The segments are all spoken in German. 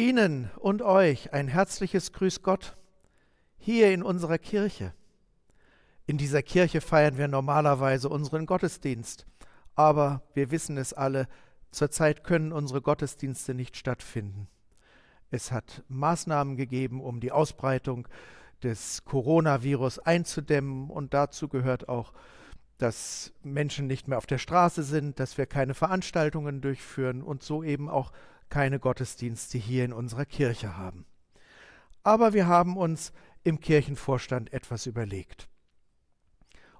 Ihnen und euch ein herzliches Grüß Gott hier in unserer Kirche. In dieser Kirche feiern wir normalerweise unseren Gottesdienst, aber wir wissen es alle, zurzeit können unsere Gottesdienste nicht stattfinden. Es hat Maßnahmen gegeben, um die Ausbreitung des Coronavirus einzudämmen und dazu gehört auch, dass Menschen nicht mehr auf der Straße sind, dass wir keine Veranstaltungen durchführen und so eben auch keine Gottesdienste hier in unserer Kirche haben. Aber wir haben uns im Kirchenvorstand etwas überlegt.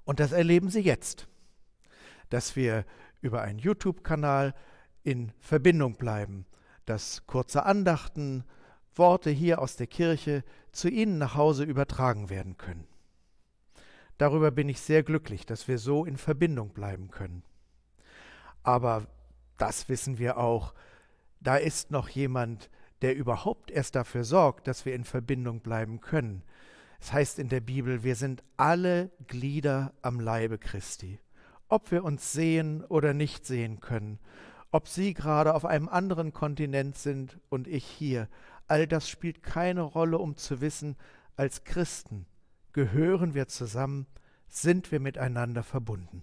Und das erleben Sie jetzt, dass wir über einen YouTube-Kanal in Verbindung bleiben, dass kurze Andachten, Worte hier aus der Kirche zu Ihnen nach Hause übertragen werden können. Darüber bin ich sehr glücklich, dass wir so in Verbindung bleiben können. Aber das wissen wir auch, da ist noch jemand, der überhaupt erst dafür sorgt, dass wir in Verbindung bleiben können. Es das heißt in der Bibel, wir sind alle Glieder am Leibe Christi. Ob wir uns sehen oder nicht sehen können, ob Sie gerade auf einem anderen Kontinent sind und ich hier, all das spielt keine Rolle, um zu wissen, als Christen gehören wir zusammen, sind wir miteinander verbunden.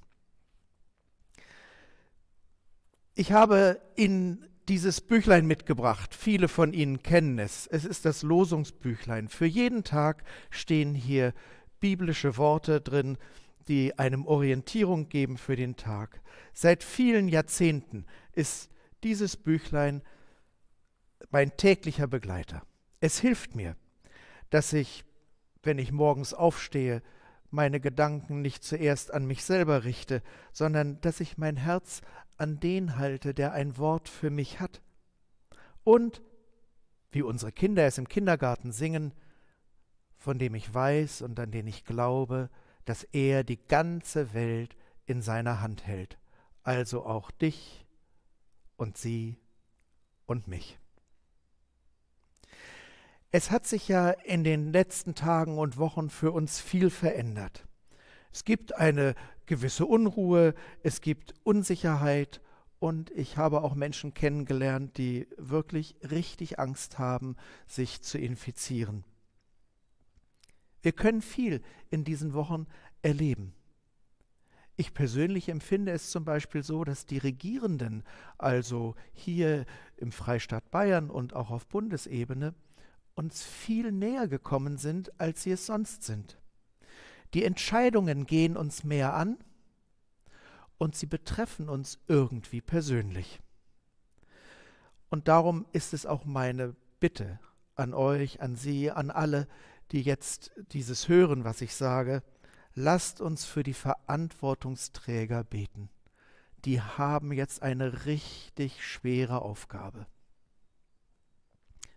Ich habe in dieses Büchlein mitgebracht. Viele von Ihnen kennen es. Es ist das Losungsbüchlein. Für jeden Tag stehen hier biblische Worte drin, die einem Orientierung geben für den Tag. Seit vielen Jahrzehnten ist dieses Büchlein mein täglicher Begleiter. Es hilft mir, dass ich, wenn ich morgens aufstehe, meine Gedanken nicht zuerst an mich selber richte, sondern dass ich mein Herz an den halte, der ein Wort für mich hat. Und, wie unsere Kinder es im Kindergarten singen, von dem ich weiß und an den ich glaube, dass er die ganze Welt in seiner Hand hält, also auch dich und sie und mich. Es hat sich ja in den letzten Tagen und Wochen für uns viel verändert. Es gibt eine gewisse Unruhe, es gibt Unsicherheit und ich habe auch Menschen kennengelernt, die wirklich richtig Angst haben, sich zu infizieren. Wir können viel in diesen Wochen erleben. Ich persönlich empfinde es zum Beispiel so, dass die Regierenden, also hier im Freistaat Bayern und auch auf Bundesebene, uns viel näher gekommen sind, als sie es sonst sind. Die Entscheidungen gehen uns mehr an und sie betreffen uns irgendwie persönlich. Und darum ist es auch meine Bitte an euch, an Sie, an alle, die jetzt dieses hören, was ich sage, lasst uns für die Verantwortungsträger beten. Die haben jetzt eine richtig schwere Aufgabe.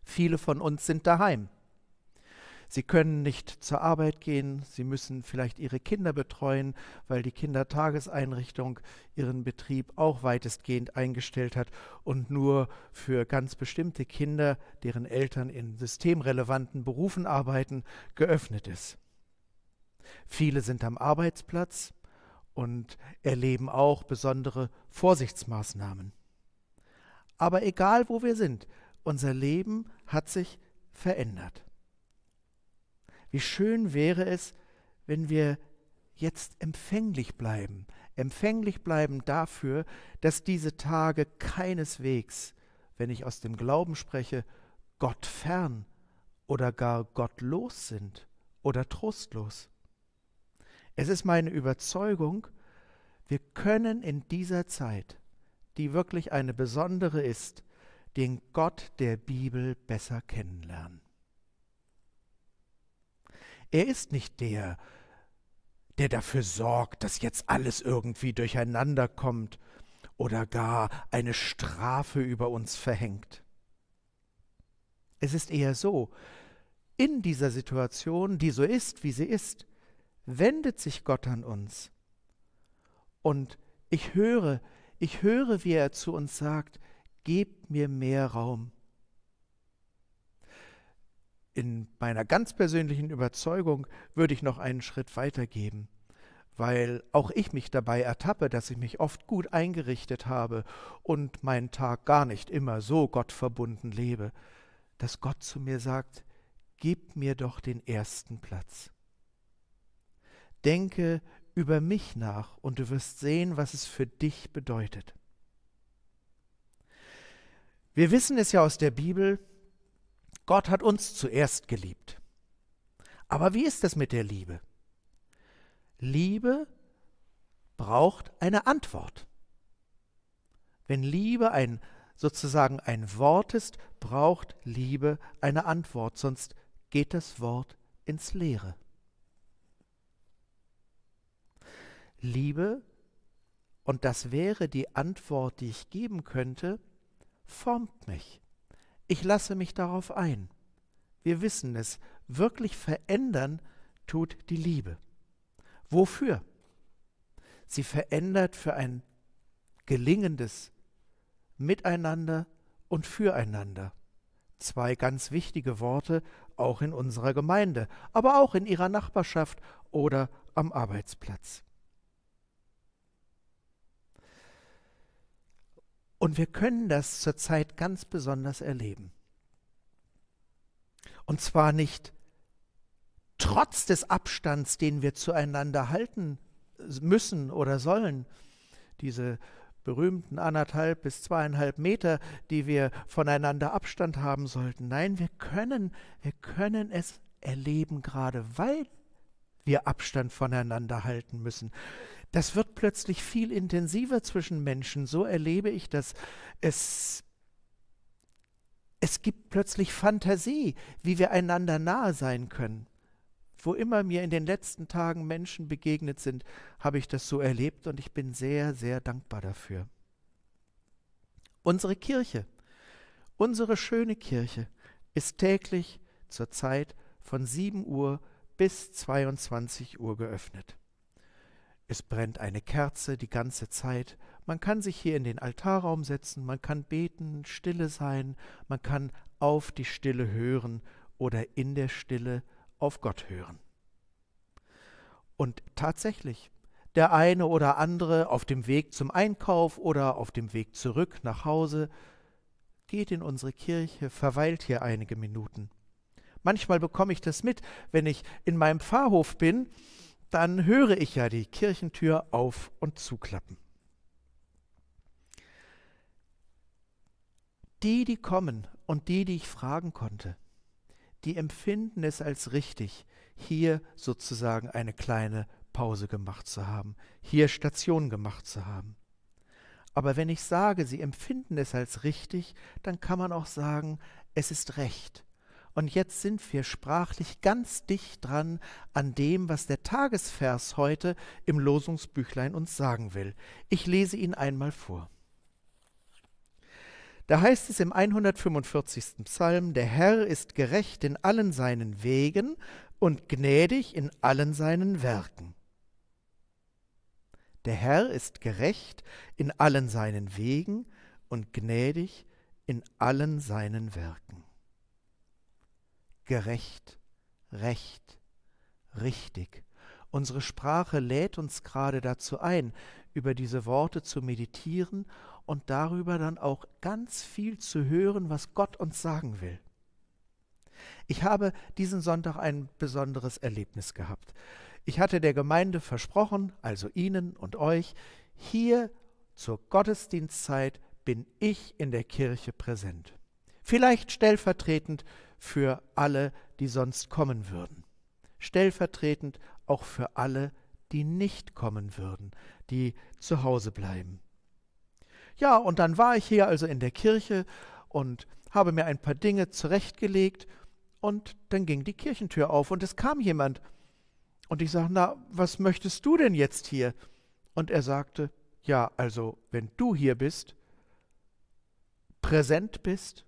Viele von uns sind daheim Sie können nicht zur Arbeit gehen, sie müssen vielleicht ihre Kinder betreuen, weil die Kindertageseinrichtung ihren Betrieb auch weitestgehend eingestellt hat und nur für ganz bestimmte Kinder, deren Eltern in systemrelevanten Berufen arbeiten, geöffnet ist. Viele sind am Arbeitsplatz und erleben auch besondere Vorsichtsmaßnahmen. Aber egal, wo wir sind, unser Leben hat sich verändert. Wie schön wäre es, wenn wir jetzt empfänglich bleiben, empfänglich bleiben dafür, dass diese Tage keineswegs, wenn ich aus dem Glauben spreche, Gott fern oder gar gottlos sind oder trostlos. Es ist meine Überzeugung, wir können in dieser Zeit, die wirklich eine besondere ist, den Gott der Bibel besser kennenlernen. Er ist nicht der, der dafür sorgt, dass jetzt alles irgendwie durcheinander kommt oder gar eine Strafe über uns verhängt. Es ist eher so, in dieser Situation, die so ist, wie sie ist, wendet sich Gott an uns. Und ich höre, ich höre, wie er zu uns sagt, gebt mir mehr Raum in meiner ganz persönlichen Überzeugung würde ich noch einen Schritt weitergeben, weil auch ich mich dabei ertappe, dass ich mich oft gut eingerichtet habe und meinen Tag gar nicht immer so gottverbunden lebe, dass Gott zu mir sagt, gib mir doch den ersten Platz. Denke über mich nach und du wirst sehen, was es für dich bedeutet. Wir wissen es ja aus der Bibel, Gott hat uns zuerst geliebt. Aber wie ist es mit der Liebe? Liebe braucht eine Antwort. Wenn Liebe ein sozusagen ein Wort ist, braucht Liebe eine Antwort, sonst geht das Wort ins Leere. Liebe, und das wäre die Antwort, die ich geben könnte, formt mich. Ich lasse mich darauf ein. Wir wissen es, wirklich verändern tut die Liebe. Wofür? Sie verändert für ein gelingendes Miteinander und Füreinander. Zwei ganz wichtige Worte auch in unserer Gemeinde, aber auch in ihrer Nachbarschaft oder am Arbeitsplatz. Und wir können das zurzeit ganz besonders erleben. Und zwar nicht trotz des Abstands, den wir zueinander halten müssen oder sollen. Diese berühmten anderthalb bis zweieinhalb Meter, die wir voneinander Abstand haben sollten. Nein, wir können, wir können es erleben, gerade weil wir Abstand voneinander halten müssen das wird plötzlich viel intensiver zwischen Menschen. So erlebe ich das. Es, es gibt plötzlich Fantasie, wie wir einander nahe sein können. Wo immer mir in den letzten Tagen Menschen begegnet sind, habe ich das so erlebt und ich bin sehr, sehr dankbar dafür. Unsere Kirche, unsere schöne Kirche, ist täglich zur Zeit von 7 Uhr bis 22 Uhr geöffnet. Es brennt eine Kerze die ganze Zeit. Man kann sich hier in den Altarraum setzen, man kann beten, stille sein, man kann auf die Stille hören oder in der Stille auf Gott hören. Und tatsächlich, der eine oder andere auf dem Weg zum Einkauf oder auf dem Weg zurück nach Hause geht in unsere Kirche, verweilt hier einige Minuten. Manchmal bekomme ich das mit, wenn ich in meinem Pfarrhof bin dann höre ich ja die Kirchentür auf und zuklappen. Die, die kommen und die, die ich fragen konnte, die empfinden es als richtig, hier sozusagen eine kleine Pause gemacht zu haben, hier Station gemacht zu haben. Aber wenn ich sage, sie empfinden es als richtig, dann kann man auch sagen, es ist recht, und jetzt sind wir sprachlich ganz dicht dran an dem, was der Tagesvers heute im Losungsbüchlein uns sagen will. Ich lese ihn einmal vor. Da heißt es im 145. Psalm, der Herr ist gerecht in allen seinen Wegen und gnädig in allen seinen Werken. Der Herr ist gerecht in allen seinen Wegen und gnädig in allen seinen Werken gerecht, recht, richtig. Unsere Sprache lädt uns gerade dazu ein, über diese Worte zu meditieren und darüber dann auch ganz viel zu hören, was Gott uns sagen will. Ich habe diesen Sonntag ein besonderes Erlebnis gehabt. Ich hatte der Gemeinde versprochen, also Ihnen und euch, hier zur Gottesdienstzeit bin ich in der Kirche präsent. Vielleicht stellvertretend für alle, die sonst kommen würden. Stellvertretend auch für alle, die nicht kommen würden, die zu Hause bleiben. Ja, und dann war ich hier also in der Kirche und habe mir ein paar Dinge zurechtgelegt und dann ging die Kirchentür auf und es kam jemand. Und ich sagte, na, was möchtest du denn jetzt hier? Und er sagte, ja, also wenn du hier bist, präsent bist,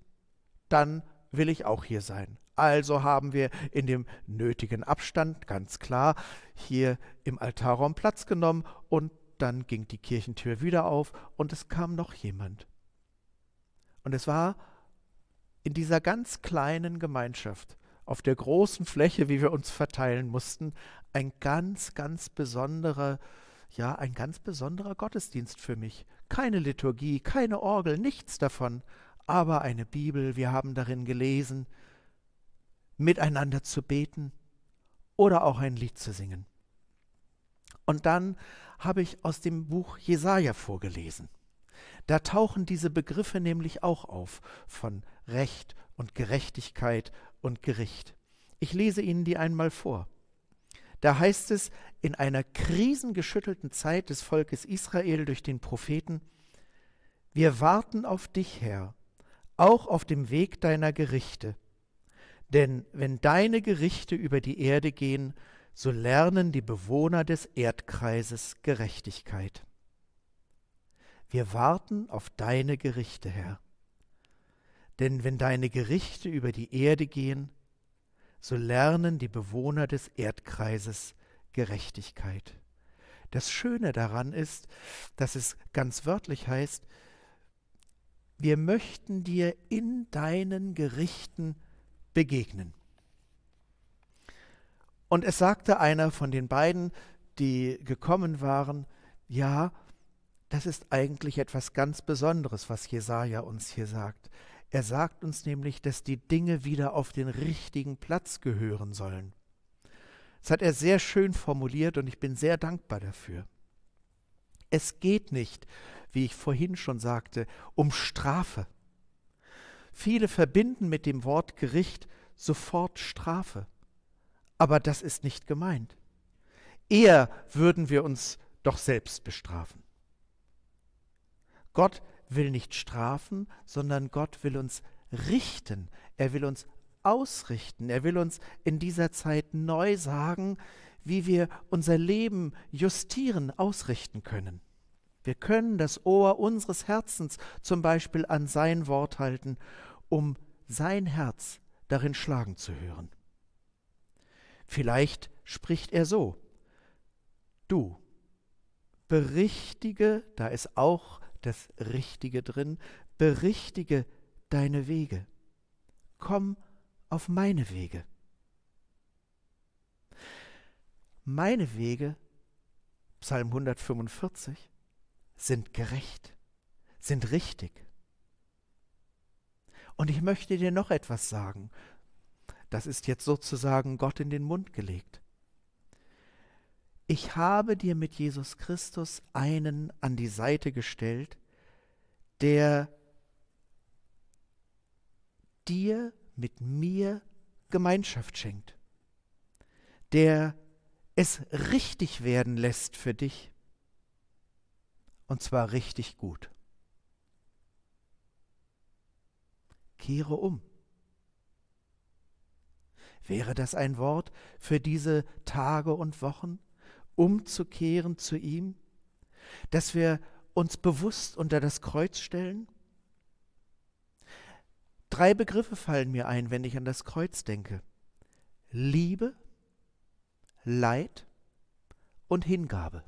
dann will ich auch hier sein. Also haben wir in dem nötigen Abstand, ganz klar, hier im Altarraum Platz genommen und dann ging die Kirchentür wieder auf und es kam noch jemand. Und es war in dieser ganz kleinen Gemeinschaft, auf der großen Fläche, wie wir uns verteilen mussten, ein ganz, ganz besonderer, ja, ein ganz besonderer Gottesdienst für mich. Keine Liturgie, keine Orgel, nichts davon, aber eine Bibel, wir haben darin gelesen, miteinander zu beten oder auch ein Lied zu singen. Und dann habe ich aus dem Buch Jesaja vorgelesen. Da tauchen diese Begriffe nämlich auch auf von Recht und Gerechtigkeit und Gericht. Ich lese Ihnen die einmal vor. Da heißt es in einer krisengeschüttelten Zeit des Volkes Israel durch den Propheten, wir warten auf dich, Herr, auch auf dem Weg deiner Gerichte. Denn wenn deine Gerichte über die Erde gehen, so lernen die Bewohner des Erdkreises Gerechtigkeit. Wir warten auf deine Gerichte, Herr. Denn wenn deine Gerichte über die Erde gehen, so lernen die Bewohner des Erdkreises Gerechtigkeit. Das Schöne daran ist, dass es ganz wörtlich heißt, wir möchten dir in deinen Gerichten begegnen. Und es sagte einer von den beiden, die gekommen waren, ja, das ist eigentlich etwas ganz Besonderes, was Jesaja uns hier sagt. Er sagt uns nämlich, dass die Dinge wieder auf den richtigen Platz gehören sollen. Das hat er sehr schön formuliert und ich bin sehr dankbar dafür. Es geht nicht, wie ich vorhin schon sagte, um Strafe. Viele verbinden mit dem Wort Gericht sofort Strafe. Aber das ist nicht gemeint. Eher würden wir uns doch selbst bestrafen. Gott will nicht strafen, sondern Gott will uns richten. Er will uns ausrichten. Er will uns in dieser Zeit neu sagen, wie wir unser Leben justieren, ausrichten können. Wir können das Ohr unseres Herzens zum Beispiel an sein Wort halten, um sein Herz darin schlagen zu hören. Vielleicht spricht er so, du, berichtige, da ist auch das Richtige drin, berichtige deine Wege, komm auf meine Wege. Meine Wege, Psalm 145, sind gerecht, sind richtig. Und ich möchte dir noch etwas sagen. Das ist jetzt sozusagen Gott in den Mund gelegt. Ich habe dir mit Jesus Christus einen an die Seite gestellt, der dir mit mir Gemeinschaft schenkt, der es richtig werden lässt für dich. Und zwar richtig gut. Kehre um. Wäre das ein Wort für diese Tage und Wochen, umzukehren zu ihm, dass wir uns bewusst unter das Kreuz stellen? Drei Begriffe fallen mir ein, wenn ich an das Kreuz denke. Liebe, Leid und Hingabe.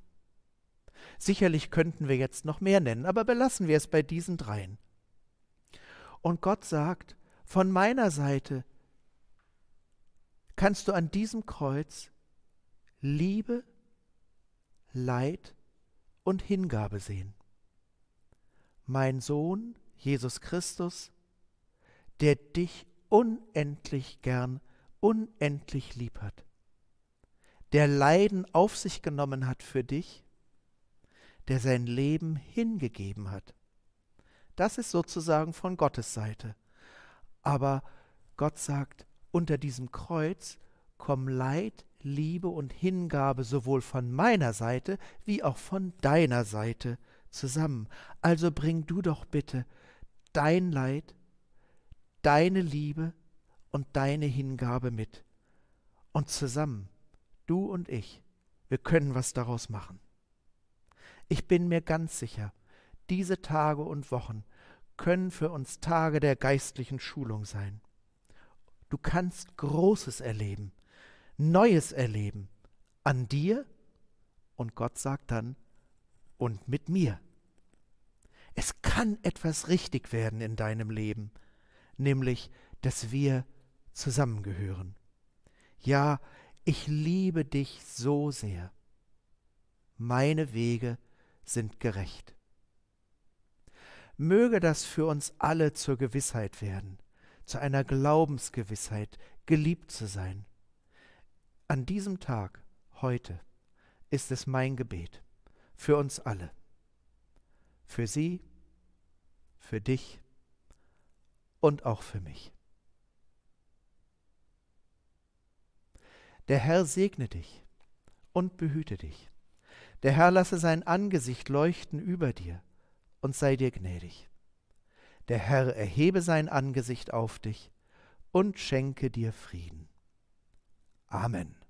Sicherlich könnten wir jetzt noch mehr nennen, aber belassen wir es bei diesen dreien. Und Gott sagt, von meiner Seite kannst du an diesem Kreuz Liebe, Leid und Hingabe sehen. Mein Sohn, Jesus Christus, der dich unendlich gern, unendlich lieb hat der Leiden auf sich genommen hat für dich, der sein Leben hingegeben hat. Das ist sozusagen von Gottes Seite. Aber Gott sagt, unter diesem Kreuz kommen Leid, Liebe und Hingabe sowohl von meiner Seite wie auch von deiner Seite zusammen. Also bring du doch bitte dein Leid, deine Liebe und deine Hingabe mit. Und zusammen du und ich, wir können was daraus machen. Ich bin mir ganz sicher, diese Tage und Wochen können für uns Tage der geistlichen Schulung sein. Du kannst Großes erleben, Neues erleben, an dir und Gott sagt dann, und mit mir. Es kann etwas richtig werden in deinem Leben, nämlich, dass wir zusammengehören. Ja, ich liebe dich so sehr. Meine Wege sind gerecht. Möge das für uns alle zur Gewissheit werden, zu einer Glaubensgewissheit, geliebt zu sein. An diesem Tag, heute, ist es mein Gebet für uns alle, für Sie, für dich und auch für mich. Der Herr segne dich und behüte dich. Der Herr lasse sein Angesicht leuchten über dir und sei dir gnädig. Der Herr erhebe sein Angesicht auf dich und schenke dir Frieden. Amen.